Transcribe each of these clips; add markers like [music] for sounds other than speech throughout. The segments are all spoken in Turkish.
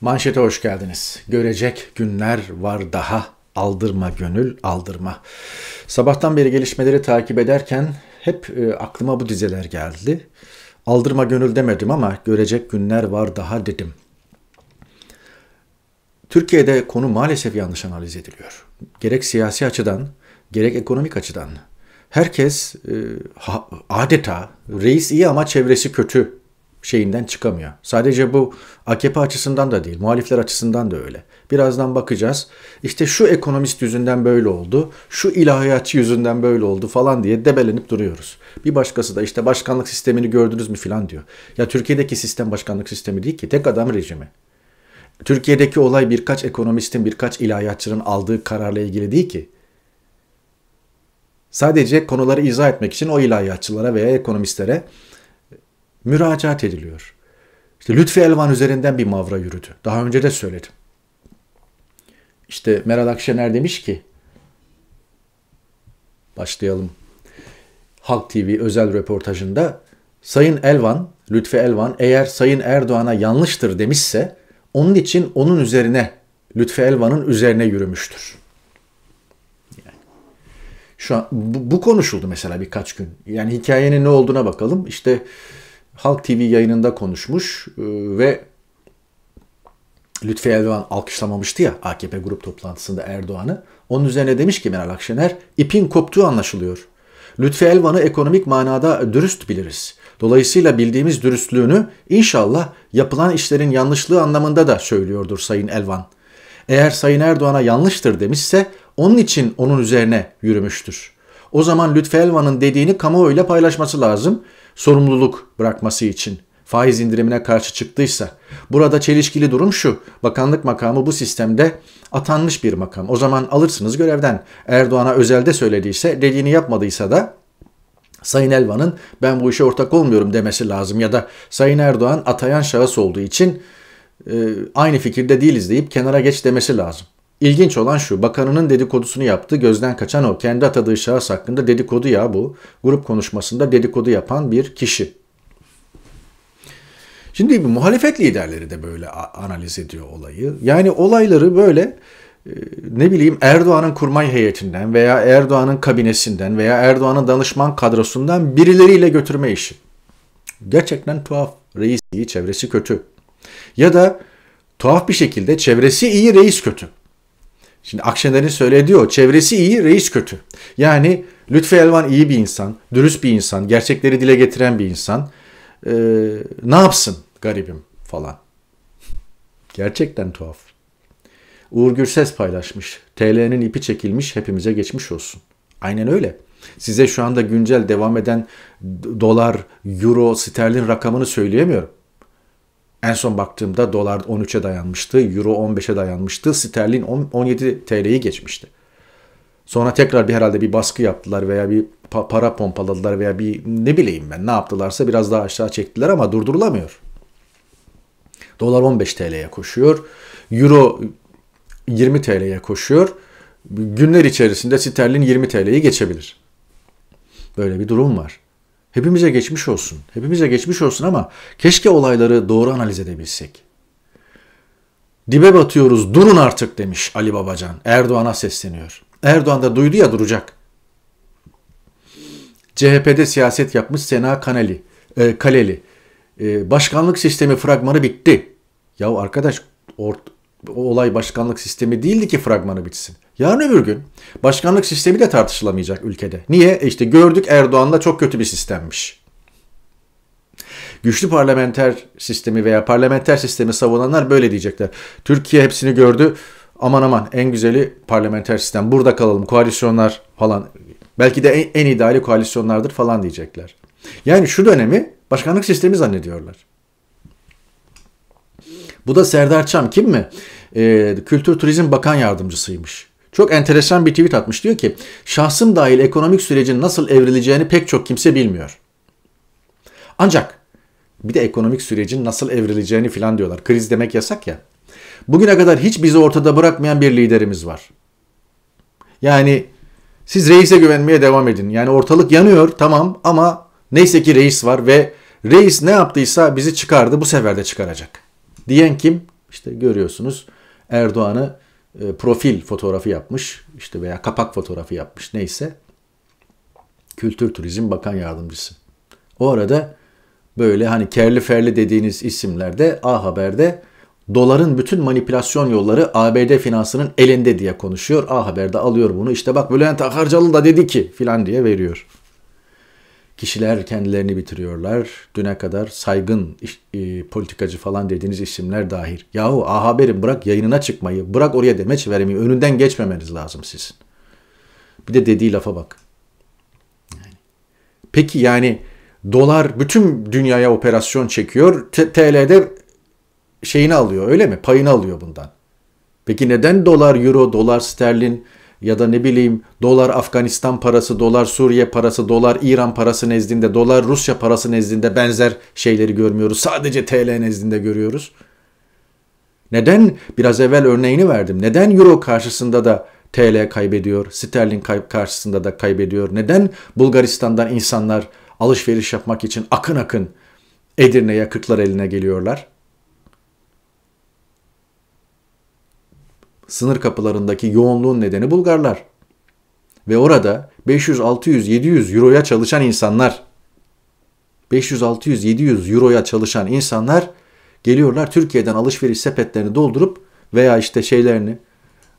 Manşete hoş geldiniz. Görecek günler var daha. Aldırma gönül, aldırma. Sabahtan beri gelişmeleri takip ederken hep e, aklıma bu dizeler geldi. Aldırma gönül demedim ama görecek günler var daha dedim. Türkiye'de konu maalesef yanlış analiz ediliyor. Gerek siyasi açıdan, gerek ekonomik açıdan. Herkes e, ha, adeta reis iyi ama çevresi kötü şeyinden çıkamıyor. Sadece bu AKP açısından da değil, muhalifler açısından da öyle. Birazdan bakacağız. İşte şu ekonomist yüzünden böyle oldu, şu ilahiyatçı yüzünden böyle oldu falan diye debelenip duruyoruz. Bir başkası da işte başkanlık sistemini gördünüz mü falan diyor. Ya Türkiye'deki sistem başkanlık sistemi değil ki, tek adam rejimi. Türkiye'deki olay birkaç ekonomistin, birkaç ilahiyatçının aldığı kararla ilgili değil ki. Sadece konuları izah etmek için o ilahiyatçılara veya ekonomistlere müracaat ediliyor. İşte Lütfi Elvan üzerinden bir mavra yürüdü. Daha önce de söyledim. İşte Meral Akşener demiş ki, başlayalım. Halk TV özel röportajında Sayın Elvan, Lütfi Elvan eğer Sayın Erdoğan'a yanlıştır demişse onun için onun üzerine Lütfi Elvan'ın üzerine yürümüştür. Yani şu an bu, bu konuşuldu mesela birkaç gün. Yani hikayenin ne olduğuna bakalım. İşte Halk TV yayınında konuşmuş e, ve Lütfi Elvan alkışlamamıştı ya AKP grup toplantısında Erdoğan'ı. Onun üzerine demiş ki Meral Akşener ipin koptuğu anlaşılıyor. Lütfi Elvan'ı ekonomik manada dürüst biliriz. Dolayısıyla bildiğimiz dürüstlüğünü inşallah yapılan işlerin yanlışlığı anlamında da söylüyordur Sayın Elvan. Eğer Sayın Erdoğan'a yanlıştır demişse onun için onun üzerine yürümüştür. O zaman Lütfi Elvan'ın dediğini kamuoyuyla paylaşması lazım sorumluluk bırakması için faiz indirimine karşı çıktıysa burada çelişkili durum şu. Bakanlık makamı bu sistemde atanmış bir makam. O zaman alırsınız görevden. Erdoğan'a özelde söylediyse, dediğini yapmadıysa da Sayın Elvan'ın ben bu işe ortak olmuyorum demesi lazım ya da Sayın Erdoğan atayan şahıs olduğu için e, aynı fikirde değiliz deyip kenara geç demesi lazım. İlginç olan şu, bakanının dedikodusunu yaptı, gözden kaçan o. Kendi atadığı şahıs hakkında dedikodu ya bu. Grup konuşmasında dedikodu yapan bir kişi. Şimdi bu muhalefet liderleri de böyle analiz ediyor olayı. Yani olayları böyle e, ne bileyim Erdoğan'ın kurmay heyetinden veya Erdoğan'ın kabinesinden veya Erdoğan'ın danışman kadrosundan birileriyle götürme işi. Gerçekten tuhaf. Reis iyi, çevresi kötü. Ya da tuhaf bir şekilde çevresi iyi, reis kötü. Şimdi Akşener'in söylediği o. Çevresi iyi, reis kötü. Yani Lütfi Elvan iyi bir insan, dürüst bir insan, gerçekleri dile getiren bir insan. Ee, ne yapsın garibim falan. Gerçekten tuhaf. Uğur Gürses paylaşmış. TL'nin ipi çekilmiş, hepimize geçmiş olsun. Aynen öyle. Size şu anda güncel devam eden dolar, euro, sterlin rakamını söyleyemiyorum. En son baktığımda dolar 13'e dayanmıştı, euro 15'e dayanmıştı, sterlin 17 TL'yi geçmişti. Sonra tekrar bir herhalde bir baskı yaptılar veya bir para pompaladılar veya bir ne bileyim ben ne yaptılarsa biraz daha aşağı çektiler ama durdurulamıyor. Dolar 15 TL'ye koşuyor. Euro 20 TL'ye koşuyor. Günler içerisinde sterlin 20 TL'yi geçebilir. Böyle bir durum var. Hepimize geçmiş olsun. Hepimize geçmiş olsun ama keşke olayları doğru analiz edebilsek. Dibe batıyoruz durun artık demiş Ali Babacan. Erdoğan'a sesleniyor. Erdoğan da duydu ya duracak. CHP'de siyaset yapmış Sena Kaneli, e, Kaleli. E, başkanlık sistemi fragmanı bitti. Ya arkadaş or, o olay başkanlık sistemi değildi ki fragmanı bitsin. Yarın öbür gün başkanlık sistemi de tartışılamayacak ülkede. Niye? E işte gördük Erdoğan'la çok kötü bir sistemmiş. Güçlü parlamenter sistemi veya parlamenter sistemi savunanlar böyle diyecekler. Türkiye hepsini gördü. Aman aman en güzeli parlamenter sistem. Burada kalalım koalisyonlar falan. Belki de en, en ideali koalisyonlardır falan diyecekler. Yani şu dönemi başkanlık sistemi zannediyorlar. Bu da Serdar Çam kim mi? Ee, Kültür Turizm Bakan Yardımcısıymış. Çok enteresan bir tweet atmış. Diyor ki şahsım dahil ekonomik sürecin nasıl evrileceğini pek çok kimse bilmiyor. Ancak bir de ekonomik sürecin nasıl evrileceğini filan diyorlar. Kriz demek yasak ya. Bugüne kadar hiç bizi ortada bırakmayan bir liderimiz var. Yani siz reise güvenmeye devam edin. Yani ortalık yanıyor tamam ama neyse ki reis var ve reis ne yaptıysa bizi çıkardı bu sefer de çıkaracak. Diyen kim? İşte görüyorsunuz Erdoğan'ı e, profil fotoğrafı yapmış işte veya kapak fotoğrafı yapmış neyse Kültür Turizm Bakan Yardımcısı. O arada böyle hani kerli ferli dediğiniz isimlerde A Haber'de doların bütün manipülasyon yolları ABD finansının elinde diye konuşuyor. A Haber'de alıyor bunu işte bak Bülent Akarcalı da dedi ki filan diye veriyor kişiler kendilerini bitiriyorlar. Düne kadar saygın iş, e, politikacı falan dediğiniz isimler dahil. Yahu A Haber'in bırak yayınına çıkmayı, bırak oraya demeç vermeyi, önünden geçmemeniz lazım sizin. Bir de dediği lafa bak. Peki yani dolar bütün dünyaya operasyon çekiyor, TL'de şeyini alıyor öyle mi? Payını alıyor bundan. Peki neden dolar, euro, dolar, sterlin, ya da ne bileyim dolar Afganistan parası, dolar Suriye parası, dolar İran parası nezdinde, dolar Rusya parası nezdinde benzer şeyleri görmüyoruz. Sadece TL nezdinde görüyoruz. Neden biraz evvel örneğini verdim? Neden euro karşısında da TL kaybediyor, sterlin karşısında da kaybediyor? Neden Bulgaristan'dan insanlar alışveriş yapmak için akın akın Edirne'ye Kırklar eline geliyorlar? sınır kapılarındaki yoğunluğun nedeni Bulgarlar. Ve orada 500, 600, 700 euroya çalışan insanlar 500, 600, 700 euroya çalışan insanlar geliyorlar Türkiye'den alışveriş sepetlerini doldurup veya işte şeylerini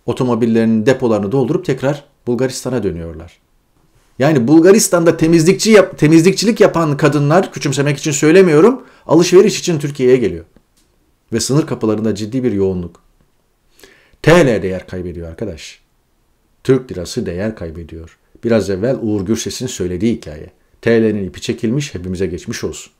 otomobillerinin depolarını doldurup tekrar Bulgaristan'a dönüyorlar. Yani Bulgaristan'da temizlikçi yap, temizlikçilik yapan kadınlar küçümsemek için söylemiyorum alışveriş için Türkiye'ye geliyor. Ve sınır kapılarında ciddi bir yoğunluk. TL değer kaybediyor arkadaş. Türk lirası değer kaybediyor. Biraz evvel Uğur Gürses'in söylediği hikaye. TL'nin ipi çekilmiş hepimize geçmiş olsun.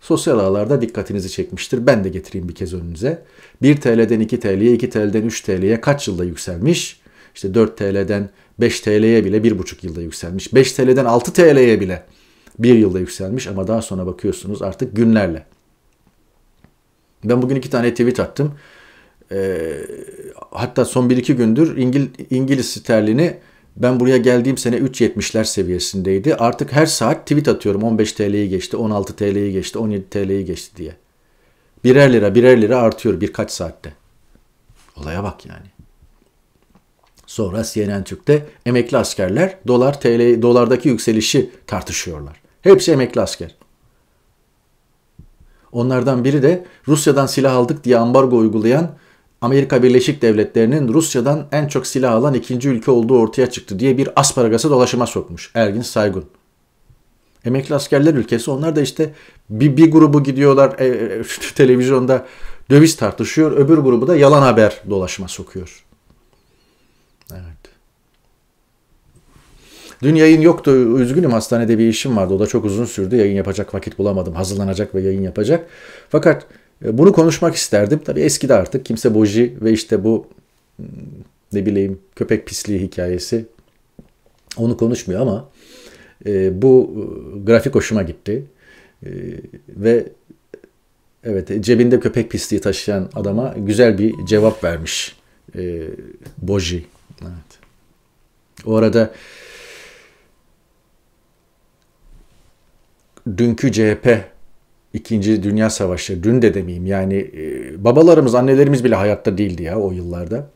Sosyal ağlarda dikkatinizi çekmiştir. Ben de getireyim bir kez önünüze. 1 TL'den 2 TL'ye, 2 TL'den 3 TL'ye kaç yılda yükselmiş? İşte 4 TL'den 5 TL'ye bile 1,5 yılda yükselmiş. 5 TL'den 6 TL'ye bile 1 yılda yükselmiş ama daha sonra bakıyorsunuz artık günlerle. Ben bugün iki tane tweet attım. E, hatta son 1-2 gündür İngil, İngiliz sterlini ben buraya geldiğim sene 3.70'ler seviyesindeydi. Artık her saat tweet atıyorum 15 TL'yi geçti, 16 TL'yi geçti, 17 TL'yi geçti diye. Birer lira birer lira artıyor birkaç saatte. Olaya bak yani. Sonra CNN Türk'te emekli askerler dolar TL dolardaki yükselişi tartışıyorlar. Hepsi emekli asker. Onlardan biri de Rusya'dan silah aldık diye ambargo uygulayan Amerika Birleşik Devletleri'nin Rusya'dan en çok silah alan ikinci ülke olduğu ortaya çıktı diye bir asparagası dolaşıma sokmuş Ergin Saygun. Emekli askerler ülkesi onlar da işte bir, bir grubu gidiyorlar e, e [laughs] televizyonda döviz tartışıyor öbür grubu da yalan haber dolaşıma sokuyor. Evet. Dün yayın yoktu. Üzgünüm hastanede bir işim vardı. O da çok uzun sürdü. Yayın yapacak vakit bulamadım. Hazırlanacak ve yayın yapacak. Fakat e, bunu konuşmak isterdim. Tabii eskide artık kimse boji ve işte bu hmm, ne bileyim köpek pisliği hikayesi onu konuşmuyor ama e, bu e, grafik hoşuma gitti. E, ve evet cebinde köpek pisliği taşıyan adama güzel bir cevap vermiş e, Boji. Evet. O arada dünkü CHP İkinci Dünya Savaşı, dün de demeyeyim yani e, babalarımız, annelerimiz bile hayatta değildi ya o yıllarda.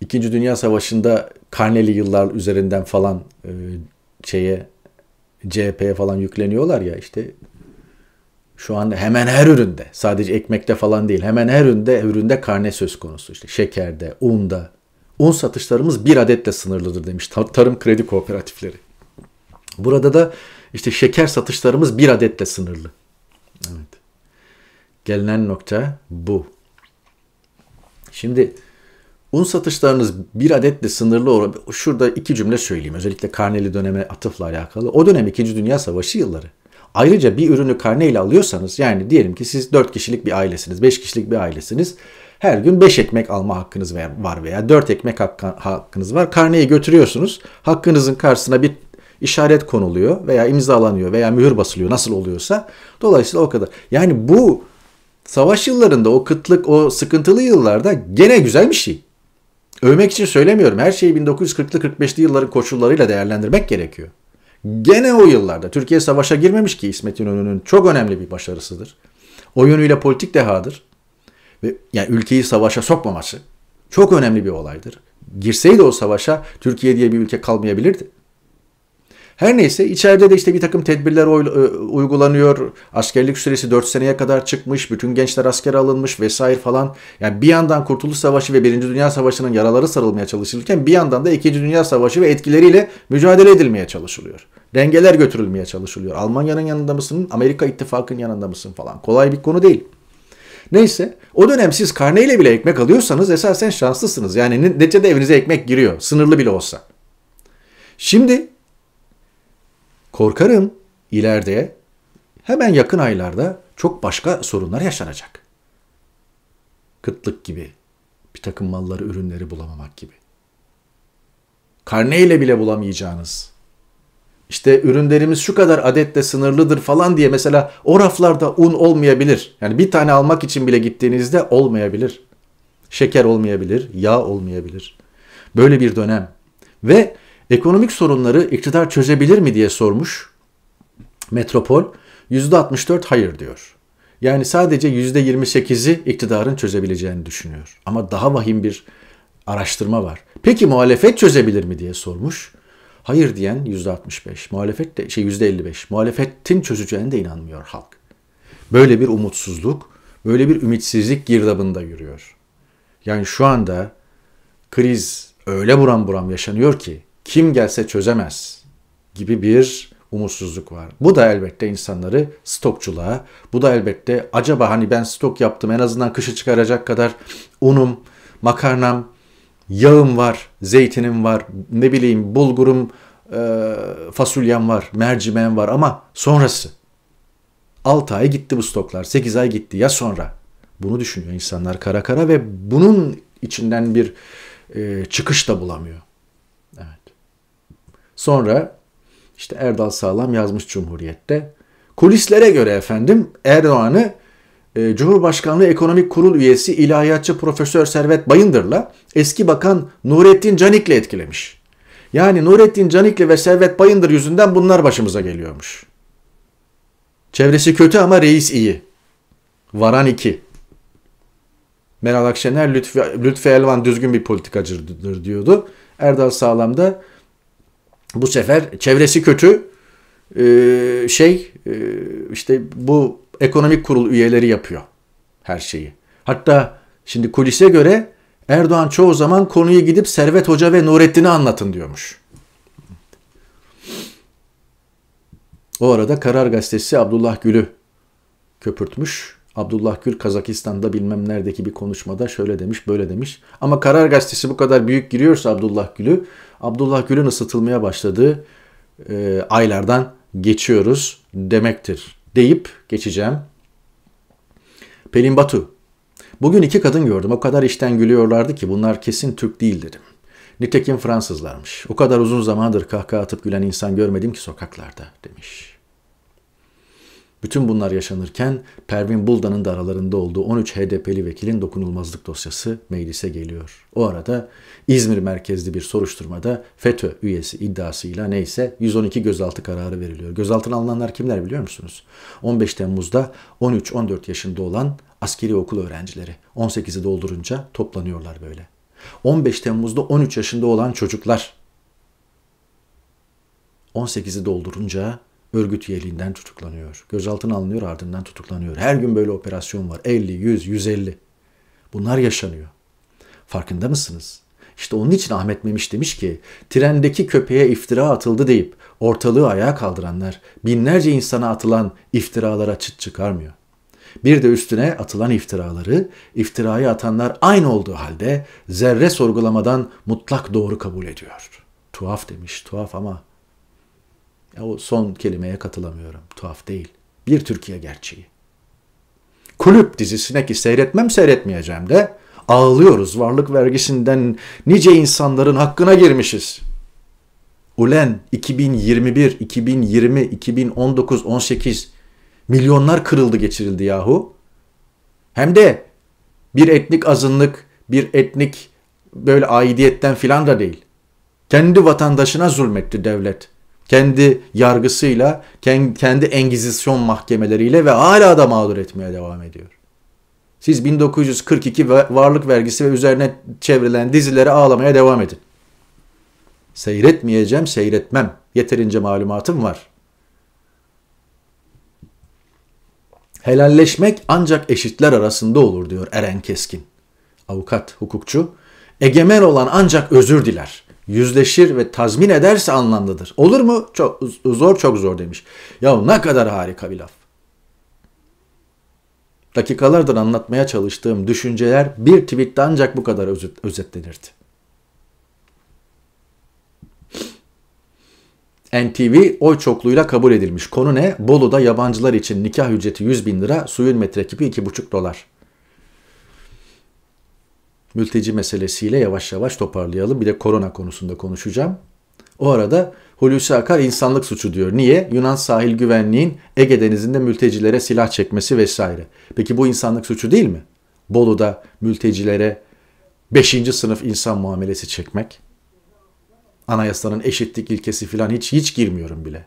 İkinci Dünya Savaşı'nda karneli yıllar üzerinden falan e, şeye CHP'ye falan yükleniyorlar ya işte şu an hemen her üründe sadece ekmekte falan değil hemen her üründe üründe karne söz konusu işte şekerde, unda. Un satışlarımız bir adetle sınırlıdır demiş Tarım Kredi Kooperatifleri. Burada da işte şeker satışlarımız bir adetle sınırlı. Evet. Gelinen nokta bu. Şimdi un satışlarınız bir adetle sınırlı. Şurada iki cümle söyleyeyim. Özellikle karneli döneme atıfla alakalı. O dönem 2. Dünya Savaşı yılları. Ayrıca bir ürünü karneyle alıyorsanız yani diyelim ki siz 4 kişilik bir ailesiniz, 5 kişilik bir ailesiniz. Her gün 5 ekmek alma hakkınız var veya 4 ekmek hakkınız var. Karneyi götürüyorsunuz. Hakkınızın karşısına bir işaret konuluyor veya imzalanıyor veya mühür basılıyor nasıl oluyorsa. Dolayısıyla o kadar. Yani bu savaş yıllarında o kıtlık o sıkıntılı yıllarda gene güzel bir şey. Övmek için söylemiyorum. Her şeyi 1940'lı 45'li yılların koşullarıyla değerlendirmek gerekiyor. Gene o yıllarda Türkiye savaşa girmemiş ki İsmet İnönü'nün çok önemli bir başarısıdır. O yönüyle politik dehadır. Ve yani ülkeyi savaşa sokmaması çok önemli bir olaydır. Girseydi o savaşa Türkiye diye bir ülke kalmayabilirdi. Her neyse içeride de işte bir takım tedbirler e, uygulanıyor. Askerlik süresi 4 seneye kadar çıkmış. Bütün gençler askere alınmış vesaire falan. Yani bir yandan Kurtuluş Savaşı ve Birinci Dünya Savaşı'nın yaraları sarılmaya çalışılırken bir yandan da İkinci Dünya Savaşı ve etkileriyle mücadele edilmeye çalışılıyor. Dengeler götürülmeye çalışılıyor. Almanya'nın yanında mısın? Amerika İttifakı'nın yanında mısın falan. Kolay bir konu değil. Neyse o dönem siz karneyle bile ekmek alıyorsanız esasen şanslısınız. Yani neticede evinize ekmek giriyor. Sınırlı bile olsa. Şimdi Korkarım ileride hemen yakın aylarda çok başka sorunlar yaşanacak. Kıtlık gibi, bir takım malları, ürünleri bulamamak gibi. Karneyle bile bulamayacağınız. İşte ürünlerimiz şu kadar adetle sınırlıdır falan diye mesela o raflarda un olmayabilir. Yani bir tane almak için bile gittiğinizde olmayabilir. Şeker olmayabilir, yağ olmayabilir. Böyle bir dönem. Ve Ekonomik sorunları iktidar çözebilir mi diye sormuş. Metropol %64 hayır diyor. Yani sadece %28'i iktidarın çözebileceğini düşünüyor. Ama daha vahim bir araştırma var. Peki muhalefet çözebilir mi diye sormuş. Hayır diyen %65. Muhalefet de şey %55. Muhalefetin çözeceğine de inanmıyor halk. Böyle bir umutsuzluk, böyle bir ümitsizlik girdabında yürüyor. Yani şu anda kriz öyle buram buram yaşanıyor ki kim gelse çözemez gibi bir umutsuzluk var. Bu da elbette insanları stokçuluğa, bu da elbette acaba hani ben stok yaptım en azından kışı çıkaracak kadar unum, makarnam, yağım var, zeytinim var, ne bileyim bulgurum, e, fasulyem var, mercimeğim var ama sonrası. 6 ay gitti bu stoklar, 8 ay gitti ya sonra. Bunu düşünüyor insanlar kara kara ve bunun içinden bir e, çıkış da bulamıyor. Sonra işte Erdal Sağlam yazmış Cumhuriyet'te. Kulislere göre efendim Erdoğan'ı e, Cumhurbaşkanlığı Ekonomik Kurul üyesi ilahiyatçı Profesör Servet Bayındır'la eski bakan Nurettin Canik'le etkilemiş. Yani Nurettin Canik'le ve Servet Bayındır yüzünden bunlar başımıza geliyormuş. Çevresi kötü ama reis iyi. Varan iki. Meral Akşener Lütfi, Lütfi Elvan düzgün bir politikacıdır diyordu. Erdal Sağlam da bu sefer çevresi kötü ee, şey e, işte bu ekonomik kurul üyeleri yapıyor her şeyi. Hatta şimdi kulise göre Erdoğan çoğu zaman konuyu gidip Servet Hoca ve Nurettin'i anlatın diyormuş. O arada Karar Gazetesi Abdullah Gül'ü köpürtmüş. Abdullah Gül Kazakistan'da bilmem neredeki bir konuşmada şöyle demiş böyle demiş. Ama Karar Gazetesi bu kadar büyük giriyorsa Abdullah Gül'ü Abdullah Gül'ün ısıtılmaya başladığı e, aylardan geçiyoruz demektir deyip geçeceğim. Pelin Batu. Bugün iki kadın gördüm. O kadar işten gülüyorlardı ki bunlar kesin Türk değil dedim. Nitekim Fransızlarmış. O kadar uzun zamandır kahkaha atıp gülen insan görmedim ki sokaklarda demiş. Bütün bunlar yaşanırken Pervin Buldan'ın da aralarında olduğu 13 HDP'li vekilin dokunulmazlık dosyası meclise geliyor. O arada İzmir merkezli bir soruşturmada FETÖ üyesi iddiasıyla neyse 112 gözaltı kararı veriliyor. Gözaltına alınanlar kimler biliyor musunuz? 15 Temmuz'da 13-14 yaşında olan askeri okul öğrencileri 18'i doldurunca toplanıyorlar böyle. 15 Temmuz'da 13 yaşında olan çocuklar 18'i doldurunca örgüt üyeliğinden tutuklanıyor. Gözaltına alınıyor ardından tutuklanıyor. Her gün böyle operasyon var. 50, 100, 150. Bunlar yaşanıyor. Farkında mısınız? İşte onun için Ahmet Memiş demiş ki trendeki köpeğe iftira atıldı deyip ortalığı ayağa kaldıranlar binlerce insana atılan iftiralara çıt çıkarmıyor. Bir de üstüne atılan iftiraları, iftirayı atanlar aynı olduğu halde zerre sorgulamadan mutlak doğru kabul ediyor. Tuhaf demiş, tuhaf ama e, o son kelimeye katılamıyorum. Tuhaf değil. Bir Türkiye gerçeği. Kulüp dizisine ki seyretmem seyretmeyeceğim de ağlıyoruz varlık vergisinden nice insanların hakkına girmişiz. Ulen 2021, 2020, 2019, 18 milyonlar kırıldı geçirildi yahu. Hem de bir etnik azınlık, bir etnik böyle aidiyetten filan da değil. Kendi vatandaşına zulmetti devlet kendi yargısıyla, kendi engizisyon mahkemeleriyle ve hala da mağdur etmeye devam ediyor. Siz 1942 varlık vergisi ve üzerine çevrilen dizilere ağlamaya devam edin. Seyretmeyeceğim, seyretmem. Yeterince malumatım var. Helalleşmek ancak eşitler arasında olur diyor Eren Keskin. Avukat, hukukçu. Egemen olan ancak özür diler yüzleşir ve tazmin ederse anlamlıdır. Olur mu? Çok zor çok zor demiş. Ya ne kadar harika bir laf. Dakikalardır anlatmaya çalıştığım düşünceler bir tweette ancak bu kadar özet, özetlenirdi. NTV oy çokluğuyla kabul edilmiş. Konu ne? Bolu'da yabancılar için nikah ücreti 100 bin lira, suyun metrekipi 2,5 dolar mülteci meselesiyle yavaş yavaş toparlayalım. Bir de korona konusunda konuşacağım. O arada Hulusi Akar insanlık suçu diyor. Niye? Yunan sahil güvenliğin Ege Denizi'nde mültecilere silah çekmesi vesaire. Peki bu insanlık suçu değil mi? Bolu'da mültecilere 5. sınıf insan muamelesi çekmek. Anayasanın eşitlik ilkesi falan hiç hiç girmiyorum bile.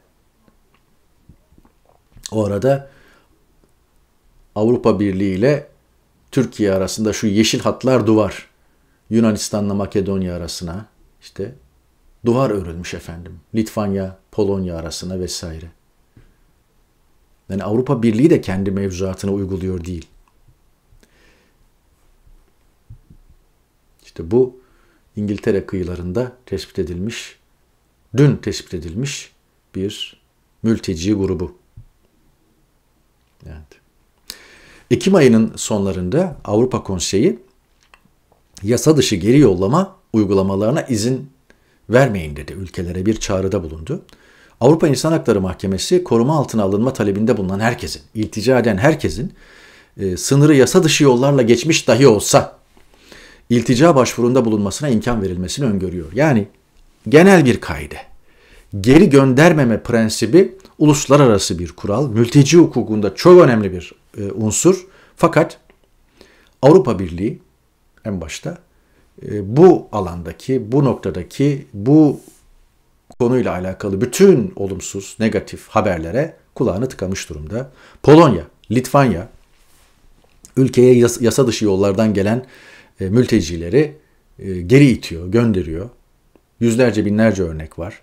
O arada Avrupa Birliği ile Türkiye arasında şu yeşil hatlar duvar. Yunanistan'la Makedonya arasına işte duvar örülmüş efendim. Litvanya, Polonya arasına vesaire. Yani Avrupa Birliği de kendi mevzuatını uyguluyor değil. İşte bu İngiltere kıyılarında tespit edilmiş, dün tespit edilmiş bir mülteci grubu. Evet. Ekim ayının sonlarında Avrupa Konseyi yasa dışı geri yollama uygulamalarına izin vermeyin dedi. Ülkelere bir çağrıda bulundu. Avrupa İnsan Hakları Mahkemesi koruma altına alınma talebinde bulunan herkesin, iltica eden herkesin e, sınırı yasa dışı yollarla geçmiş dahi olsa iltica başvurunda bulunmasına imkan verilmesini öngörüyor. Yani genel bir kaide. Geri göndermeme prensibi uluslararası bir kural. Mülteci hukukunda çok önemli bir e, unsur. Fakat Avrupa Birliği en başta e, bu alandaki, bu noktadaki, bu konuyla alakalı bütün olumsuz, negatif haberlere kulağını tıkamış durumda. Polonya, Litvanya ülkeye yasa dışı yollardan gelen e, mültecileri e, geri itiyor, gönderiyor. Yüzlerce binlerce örnek var.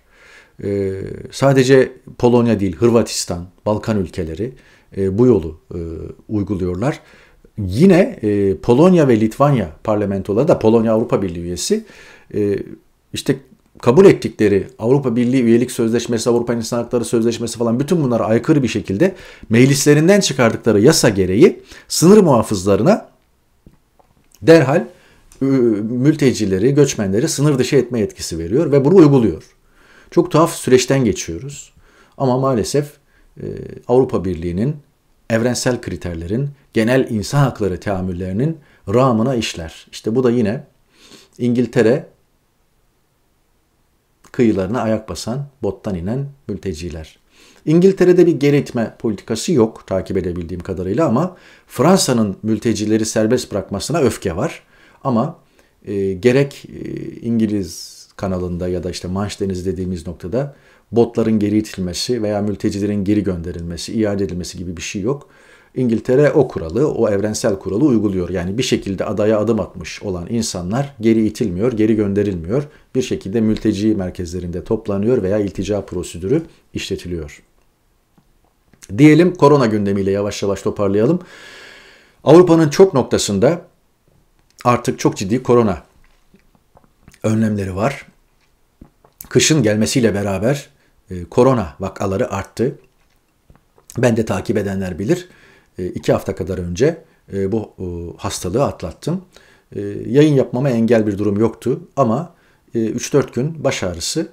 E, sadece Polonya değil, Hırvatistan, Balkan ülkeleri e, bu yolu e, uyguluyorlar. Yine e, Polonya ve Litvanya parlamentoları da Polonya Avrupa Birliği üyesi e, işte kabul ettikleri Avrupa Birliği üyelik sözleşmesi, Avrupa İnsan Hakları Sözleşmesi falan bütün bunlara aykırı bir şekilde meclislerinden çıkardıkları yasa gereği sınır muhafızlarına derhal mültecileri, göçmenleri sınır dışı etme yetkisi veriyor ve bunu uyguluyor. Çok tuhaf süreçten geçiyoruz. Ama maalesef ee, Avrupa Birliği'nin evrensel kriterlerin, genel insan hakları teamüllerinin rağmına işler. İşte bu da yine İngiltere kıyılarına ayak basan, bottan inen mülteciler. İngiltere'de bir geri itme politikası yok takip edebildiğim kadarıyla ama Fransa'nın mültecileri serbest bırakmasına öfke var. Ama e, gerek e, İngiliz kanalında ya da işte Manş Denizi dediğimiz noktada botların geri itilmesi veya mültecilerin geri gönderilmesi, iade edilmesi gibi bir şey yok. İngiltere o kuralı, o evrensel kuralı uyguluyor. Yani bir şekilde adaya adım atmış olan insanlar geri itilmiyor, geri gönderilmiyor. Bir şekilde mülteci merkezlerinde toplanıyor veya iltica prosedürü işletiliyor. Diyelim korona gündemiyle yavaş yavaş toparlayalım. Avrupa'nın çok noktasında artık çok ciddi korona önlemleri var. Kışın gelmesiyle beraber e, korona vakaları arttı. Ben de takip edenler bilir. E, iki hafta kadar önce e, bu hastalığı atlattım. yayın yapmama engel bir durum yoktu ama 3-4 gün baş ağrısı,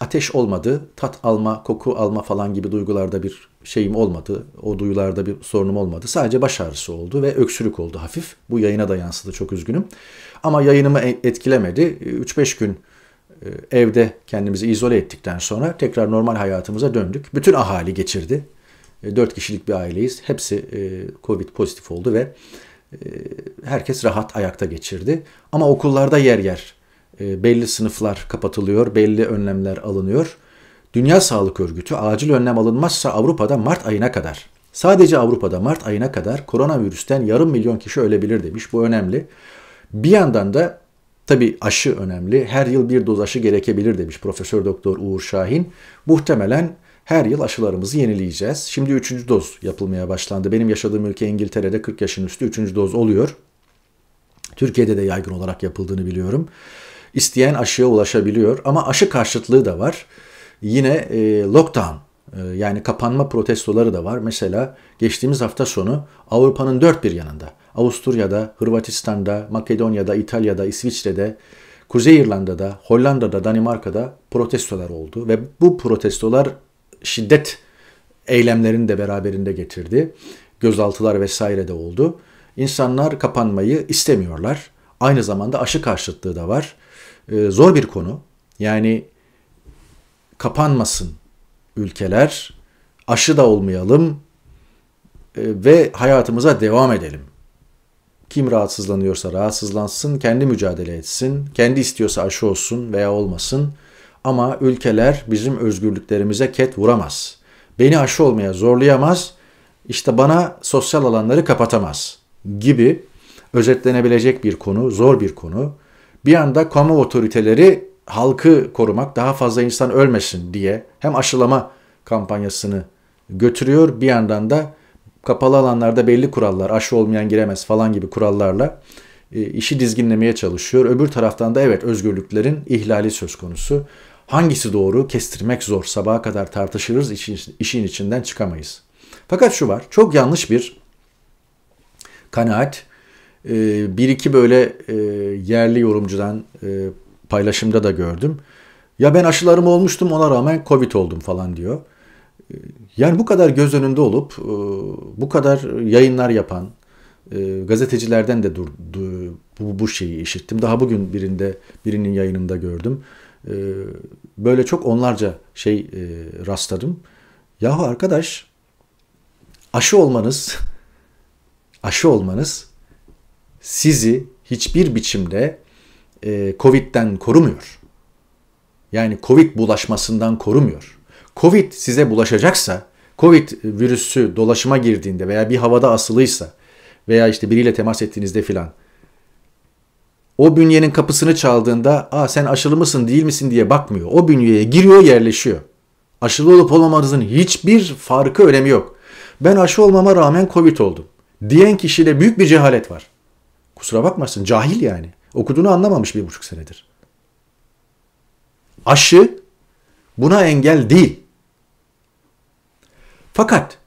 ateş olmadı, tat alma, koku alma falan gibi duygularda bir şeyim olmadı. O duyularda bir sorunum olmadı. Sadece baş ağrısı oldu ve öksürük oldu hafif. Bu yayına da yansıdı çok üzgünüm. Ama yayınımı etkilemedi. 3-5 gün e, evde kendimizi izole ettikten sonra tekrar normal hayatımıza döndük. Bütün ahali geçirdi. E, dört kişilik bir aileyiz. Hepsi e, Covid pozitif oldu ve herkes rahat ayakta geçirdi. Ama okullarda yer yer belli sınıflar kapatılıyor, belli önlemler alınıyor. Dünya Sağlık Örgütü acil önlem alınmazsa Avrupa'da Mart ayına kadar, sadece Avrupa'da Mart ayına kadar koronavirüsten yarım milyon kişi ölebilir demiş. Bu önemli. Bir yandan da Tabi aşı önemli. Her yıl bir doz aşı gerekebilir demiş Profesör Doktor Uğur Şahin. Muhtemelen her yıl aşılarımızı yenileyeceğiz. Şimdi üçüncü doz yapılmaya başlandı. Benim yaşadığım ülke İngiltere'de 40 yaşın üstü üçüncü doz oluyor. Türkiye'de de yaygın olarak yapıldığını biliyorum. İsteyen aşıya ulaşabiliyor ama aşı karşıtlığı da var. Yine e, lockdown ee, yani kapanma protestoları da var. Mesela geçtiğimiz hafta sonu Avrupa'nın dört bir yanında, Avusturya'da, Hırvatistan'da, Makedonya'da, İtalya'da, İsviçre'de, Kuzey İrlanda'da, Hollanda'da, Danimarka'da protestolar oldu ve bu protestolar şiddet eylemlerini de beraberinde getirdi. Gözaltılar vesaire de oldu. İnsanlar kapanmayı istemiyorlar. Aynı zamanda aşı karşıtlığı da var. Ee, zor bir konu. Yani kapanmasın, ülkeler aşı da olmayalım e, ve hayatımıza devam edelim. Kim rahatsızlanıyorsa rahatsızlansın, kendi mücadele etsin, kendi istiyorsa aşı olsun veya olmasın. Ama ülkeler bizim özgürlüklerimize ket vuramaz. Beni aşı olmaya zorlayamaz, işte bana sosyal alanları kapatamaz gibi özetlenebilecek bir konu, zor bir konu. Bir anda kamu otoriteleri halkı korumak, daha fazla insan ölmesin diye hem aşılama kampanyasını götürüyor bir yandan da kapalı alanlarda belli kurallar, aşı olmayan giremez falan gibi kurallarla e, işi dizginlemeye çalışıyor. Öbür taraftan da evet özgürlüklerin ihlali söz konusu. Hangisi doğru kestirmek zor. Sabaha kadar tartışırız, işin, içinden çıkamayız. Fakat şu var, çok yanlış bir kanaat. E, bir iki böyle e, yerli yorumcudan, paylaşımda da gördüm. Ya ben aşılarım olmuştum ona rağmen Covid oldum falan diyor. Ee, yani bu kadar göz önünde olup e, bu kadar yayınlar yapan e, gazetecilerden de durdu bu, bu şeyi işittim. Daha bugün birinde birinin yayınında gördüm. E, böyle çok onlarca şey rastladım. Yahu arkadaş aşı olmanız aşı olmanız sizi hiçbir biçimde e, Covid'den korumuyor. Yani Covid bulaşmasından korumuyor. Covid size bulaşacaksa, Covid virüsü dolaşıma girdiğinde veya bir havada asılıysa veya işte biriyle temas ettiğinizde filan o bünyenin kapısını çaldığında Aa, sen aşılı mısın değil misin diye bakmıyor. O bünyeye giriyor yerleşiyor. Aşılı olup olamadığınızın hiçbir farkı önemi yok. Ben aşı olmama rağmen Covid oldum. Diyen kişide büyük bir cehalet var. Kusura bakmasın cahil yani. Okuduğunu anlamamış bir buçuk senedir. Aşı buna engel değil. Fakat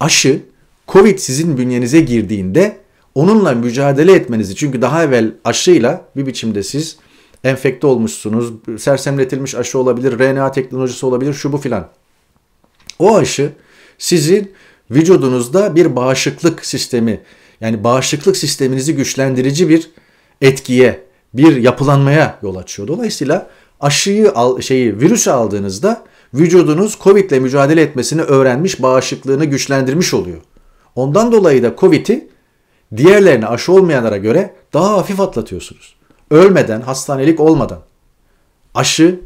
aşı Covid sizin bünyenize girdiğinde onunla mücadele etmenizi çünkü daha evvel aşıyla bir biçimde siz enfekte olmuşsunuz, sersemletilmiş aşı olabilir, RNA teknolojisi olabilir, şu bu filan. O aşı sizin vücudunuzda bir bağışıklık sistemi yani bağışıklık sisteminizi güçlendirici bir etkiye, bir yapılanmaya yol açıyor. Dolayısıyla aşıyı al, şeyi virüsü aldığınızda vücudunuz Covid ile mücadele etmesini öğrenmiş, bağışıklığını güçlendirmiş oluyor. Ondan dolayı da Covid'i diğerlerine aşı olmayanlara göre daha hafif atlatıyorsunuz. Ölmeden, hastanelik olmadan. Aşı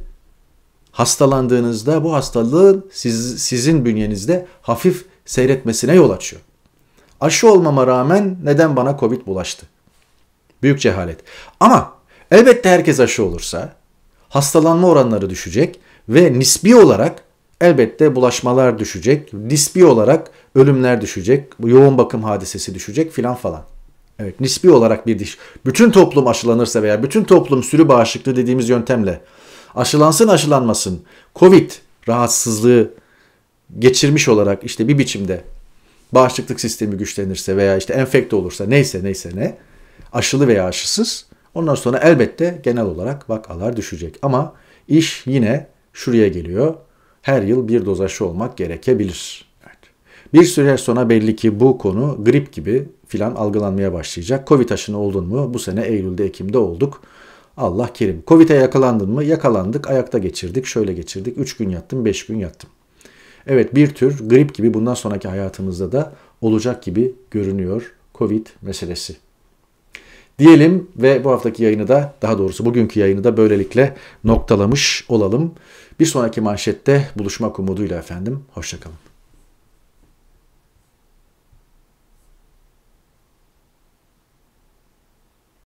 hastalandığınızda bu hastalığın siz, sizin bünyenizde hafif seyretmesine yol açıyor. Aşı olmama rağmen neden bana Covid bulaştı? Büyük cehalet. Ama elbette herkes aşı olursa hastalanma oranları düşecek ve nispi olarak elbette bulaşmalar düşecek. Nispi olarak ölümler düşecek. Yoğun bakım hadisesi düşecek filan falan. Evet nispi olarak bir diş. Bütün toplum aşılanırsa veya bütün toplum sürü bağışıklığı dediğimiz yöntemle aşılansın aşılanmasın Covid rahatsızlığı geçirmiş olarak işte bir biçimde bağışıklık sistemi güçlenirse veya işte enfekte olursa neyse neyse ne aşılı veya aşısız. Ondan sonra elbette genel olarak vakalar düşecek. Ama iş yine şuraya geliyor. Her yıl bir doz aşı olmak gerekebilir. Evet. Bir süre sonra belli ki bu konu grip gibi filan algılanmaya başlayacak. Covid aşını oldun mu? Bu sene Eylül'de, Ekim'de olduk. Allah kerim. Covid'e yakalandın mı? Yakalandık, ayakta geçirdik, şöyle geçirdik. 3 gün yattım, 5 gün yattım. Evet bir tür grip gibi bundan sonraki hayatımızda da olacak gibi görünüyor Covid meselesi diyelim ve bu haftaki yayını da daha doğrusu bugünkü yayını da böylelikle noktalamış olalım. Bir sonraki manşette buluşmak umuduyla efendim. Hoşçakalın.